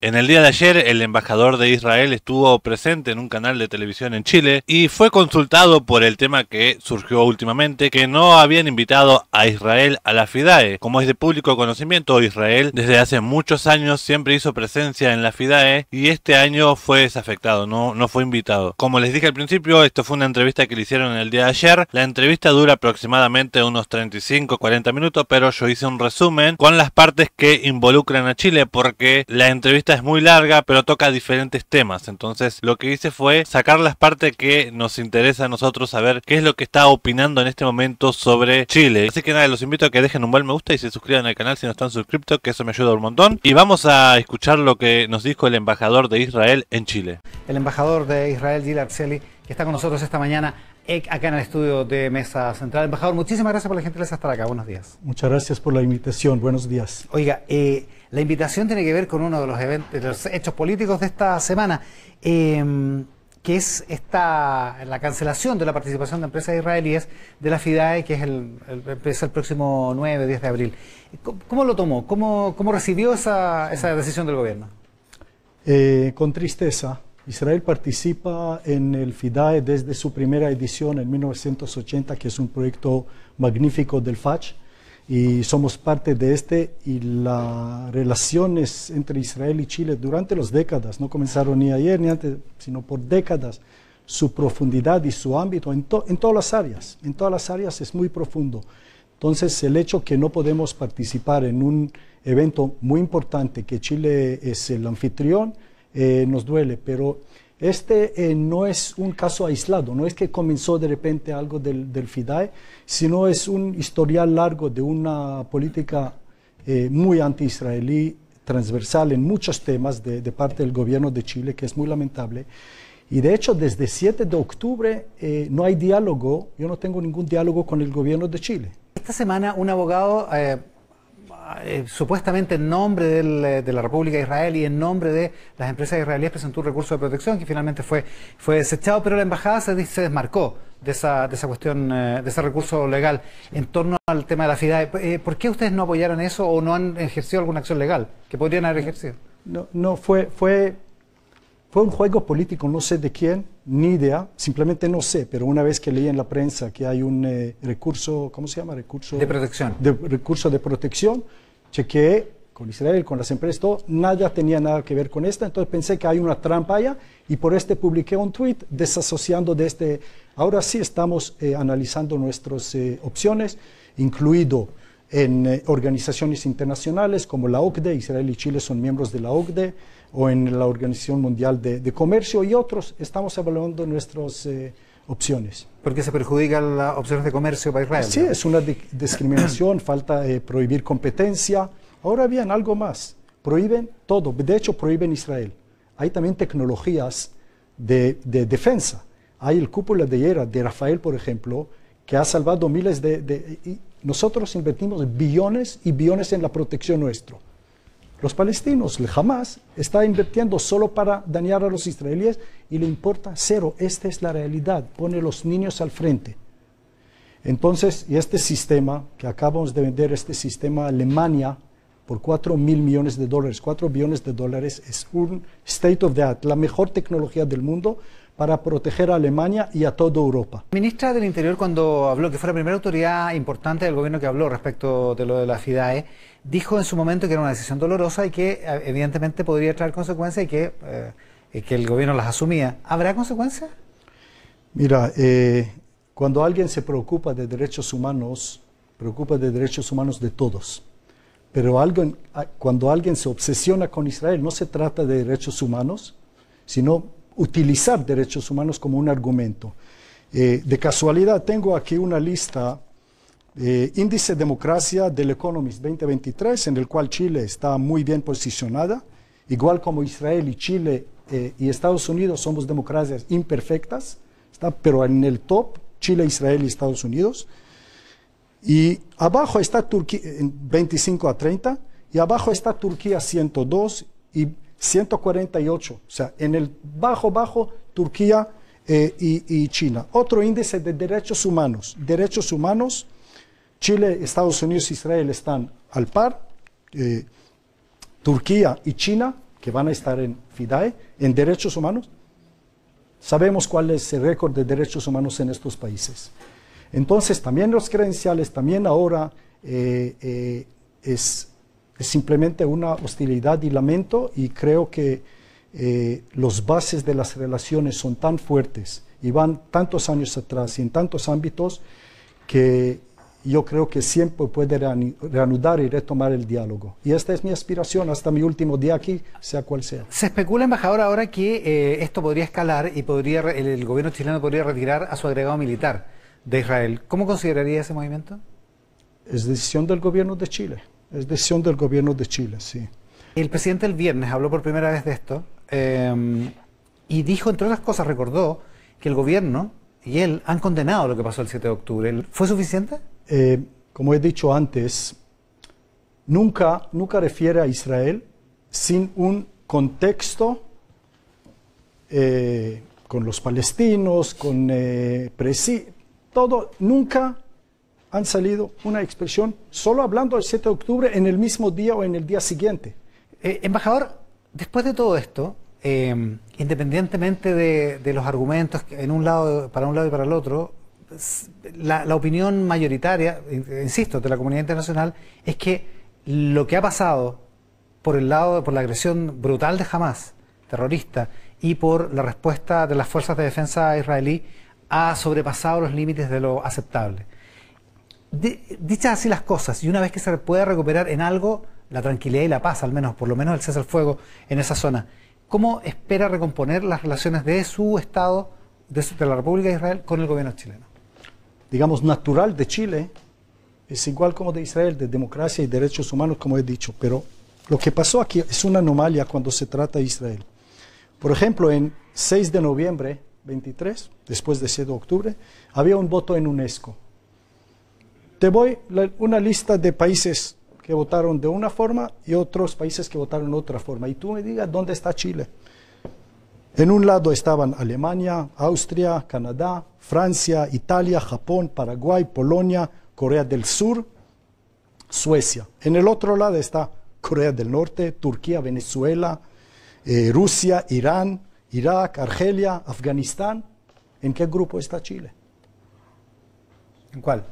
En el día de ayer, el embajador de Israel estuvo presente en un canal de televisión en Chile y fue consultado por el tema que surgió últimamente, que no habían invitado a Israel a la FIDAE. Como es de público conocimiento, Israel desde hace muchos años siempre hizo presencia en la FIDAE y este año fue desafectado, no, no fue invitado. Como les dije al principio, esto fue una entrevista que le hicieron el día de ayer. La entrevista dura aproximadamente unos 35-40 minutos, pero yo hice un resumen con las partes que involucran a Chile porque la entrevista es muy larga, pero toca diferentes temas. Entonces, lo que hice fue sacar las partes que nos interesa a nosotros saber qué es lo que está opinando en este momento sobre Chile. Así que nada, los invito a que dejen un buen me gusta y se suscriban al canal si no están suscriptos, que eso me ayuda un montón. Y vamos a escuchar lo que nos dijo el embajador de Israel en Chile. El embajador de Israel, Gil Arceli que está con nosotros esta mañana e acá en el estudio de Mesa Central. Embajador, muchísimas gracias por la gentileza de estar acá. Buenos días. Muchas gracias por la invitación. Buenos días. Oiga, eh, la invitación tiene que ver con uno de los, eventos, los hechos políticos de esta semana, em, que es esta, la cancelación de la participación de empresas israelíes de la FIDAE, que es el, el próximo 9, 10 de abril. ¿Cómo, lo tomó? ¿Cómo, recibió esa, decisión del gobierno? Eh, con tristeza, Israel participa en el FIDAE desde su primera edición en 1980, que es un proyecto magnífico del FACH, y somos parte de este, y las relaciones entre Israel y Chile durante las décadas, no comenzaron ni ayer ni antes, sino por décadas, su profundidad y su ámbito en todas las áreas, en todas las áreas es muy profundo. Entonces, el hecho que no podemos participar en un evento muy importante, que Chile es el anfitrión, eh, nos duele, pero este eh, no es un caso aislado, no es que comenzó de repente algo del, FIDAE, sino es un historial largo de una política eh, muy anti-israelí, transversal en muchos temas de, parte del gobierno de Chile, que es muy lamentable. Y de hecho, desde 7 de octubre no hay diálogo, yo no tengo ningún diálogo con el gobierno de Chile. Esta semana un abogado eh, supuestamente en nombre eh, de la República de Israel y en nombre de las empresas israelíes presentó un recurso de protección que finalmente fue, fue desechado, pero la embajada se, desmarcó de esa, de esa cuestión, eh, de ese recurso legal en torno al tema de la FIDAE. ¿Por qué ustedes no apoyaron eso o no han ejercido alguna acción legal que podrían haber ejercido? No, no fue, fue fue un juego político, no sé de quién, ni idea, simplemente no sé, pero una vez que leí en la prensa que hay un eh, recurso, ¿cómo se llama? Recurso de protección. De, recurso de protección, chequeé con Israel, con las empresas, todo, nada tenía nada que ver con esta, entonces pensé que hay una trampa allá y por este publiqué un tweet desasociando de este, ahora sí estamos eh, analizando nuestras eh, opciones, incluido en organizaciones internacionales como la OCDE, Israel y Chile son miembros de la OCDE, o en la Organización Mundial de, Comercio y otros, estamos evaluando nuestras opciones eh, opciones. Porque se perjudican las opciones de comercio para Israel. Sí, es una discriminación, falta prohibir competencia. Ahora bien, algo más, prohíben todo, de hecho prohíben Israel. Hay también tecnologías de, defensa. Hay el cúpula de hiera de Rafael, por ejemplo, que ha salvado miles de... nosotros invertimos billones y billones en la protección nuestro los palestinos, jamás están está invirtiendo solo para dañar a los israelíes y le importa cero. Esta es la realidad. Pone los niños al frente. Entonces, y este sistema que acabamos de vender, este sistema a Alemania, por 4 mil millones de dólares, 4 billones de dólares, es un state of the art, la mejor tecnología del mundo para proteger a Alemania y a toda Europa. Ministra del Interior, cuando habló, que fue la primera autoridad importante del gobierno que habló respecto de lo de la FIDAE, dijo en su momento que era una decisión dolorosa y que eh, evidentemente podría traer consecuencias eh, y que, el gobierno las asumía. ¿Habrá consecuencias? Mira, eh, cuando alguien se preocupa de derechos humanos, preocupa de derechos humanos de todos. Pero ah, cuando alguien se obsesiona con Israel, no se trata de derechos humanos, sino utilizar derechos humanos como un argumento. de casualidad, tengo aquí una lista eh, índice democracia del Economist 2023, en el cual Chile está muy bien posicionada, igual como Israel y Chile eh, y Estados Unidos somos democracias imperfectas, está, pero en el top Chile, Israel y Estados Unidos. Y abajo está Turquía, 25 eh, a 30, y abajo está Turquía 102 y 148. O sea, en el bajo, bajo, Turquía y China. Otro índice de derechos humanos. Derechos humanos Chile, Estados Unidos e Israel están al par, eh, Turquía y China, que van a estar en FIDAE, en derechos humanos. Sabemos cuál es el récord de derechos humanos en estos países. Entonces, también los credenciales, también ahora eh, eh, es, es, simplemente una hostilidad y lamento y creo que los bases de las relaciones son tan fuertes y van tantos años atrás y en tantos ámbitos que yo creo que siempre puede reanudar y retomar el diálogo. Y esta es mi aspiración hasta mi último día aquí, sea cual sea. Se especula, embajador, ahora que eh, esto podría escalar y podría el, gobierno chileno podría retirar a su agregado militar de Israel. ¿Cómo consideraría ese movimiento? Es decisión del gobierno de Chile. Es decisión del gobierno de Chile, sí. El presidente el viernes habló por primera vez de esto em, y dijo, entre otras cosas, recordó que el gobierno y él han condenado lo que pasó el 7 de octubre. ¿Fue suficiente? Eh, como he dicho antes, nunca, nunca refiere a Israel sin un contexto eh, con los palestinos, con eh, todo, nunca han salido una expresión solo hablando del 7 de octubre en el mismo día o en el día siguiente. Eh, embajador, después de todo esto, independientemente de, de, los argumentos en un lado, para un lado y para el otro, la, la opinión mayoritaria, insisto, de la comunidad internacional, es que lo que ha pasado por el lado, por la agresión brutal de Hamas, terrorista, y por la respuesta de las fuerzas de defensa israelí, ha sobrepasado los límites de lo aceptable. dichas así las cosas, y una vez que se pueda recuperar en algo la tranquilidad y la paz, al menos, por lo menos el cese al fuego en esa zona, ¿cómo espera recomponer las relaciones de su Estado, de la República de Israel, con el gobierno chileno? digamos, natural de Chile es igual como de Israel, de democracia y derechos humanos, como he dicho. Pero lo que pasó aquí es una anomalía cuando se trata de Israel. Por ejemplo, en 6 de noviembre 23, después de 7 de octubre, había un voto en UNESCO. Te voy una lista de países que votaron de una forma y otros países que votaron de otra forma. Y tú me digas dónde está Chile. En un lado estaban Alemania, Austria, Canadá, Francia, Italia, Japón, Paraguay, Polonia, Corea del Sur, Suecia. En el otro lado está Corea del Norte, Turquía, Venezuela, eh, Rusia, Irán, Irak, Argelia, Afganistán. ¿En qué grupo está Chile? ¿En cuál?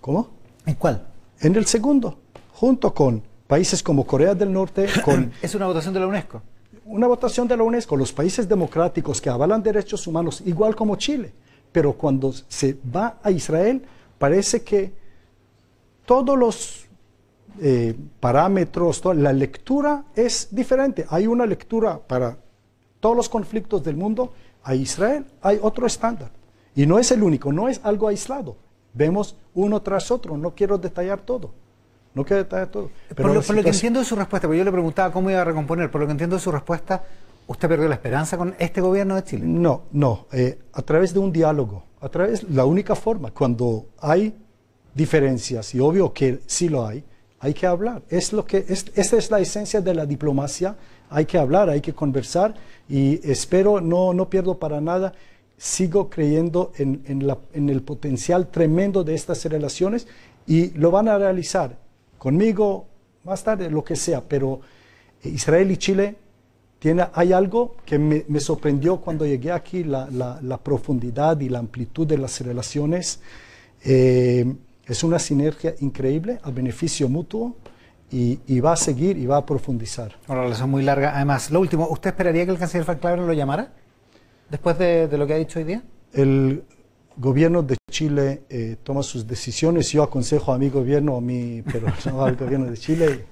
¿Cómo? ¿En cuál? En el segundo, junto con países como Corea del Norte. Con... es una votación de la UNESCO una votación de la UNESCO, los países democráticos que avalan derechos humanos, igual como Chile, pero cuando se va a Israel, parece que todos los eh, parámetros, la lectura es diferente. Hay una lectura para todos los conflictos del mundo, a Israel hay otro estándar. Y no es el único, no es algo aislado. Vemos uno tras otro, no quiero detallar todo. No queda detrás todo. Pero por, lo, que entiendo de su respuesta, porque yo le preguntaba cómo iba a recomponer, por lo que entiendo de su respuesta, ¿usted perdió la esperanza con este gobierno de Chile? No, no, eh, a través de un diálogo, a través, la única forma, cuando hay diferencias, y obvio que sí lo hay, hay que hablar, es lo que, esa es la esencia de la diplomacia, hay que hablar, hay que conversar, y espero, no, no pierdo para nada sigo creyendo en, el potencial tremendo de estas relaciones y lo van a realizar conmigo, más tarde, lo que sea, pero eh, Israel y Chile, tiene, hay algo que me, sorprendió cuando llegué aquí, la, profundidad y la amplitud de las relaciones. Eh, es una sinergia increíble a beneficio mutuo. Y, va a seguir y va a profundizar. Una relación muy larga. Además, lo último, ¿usted esperaría que el canciller Frank lo llamara después de, de lo que ha dicho hoy día? El, gobierno de Chile eh, toma sus decisiones. Yo aconsejo a mi gobierno, a mi, pero no al gobierno de Chile,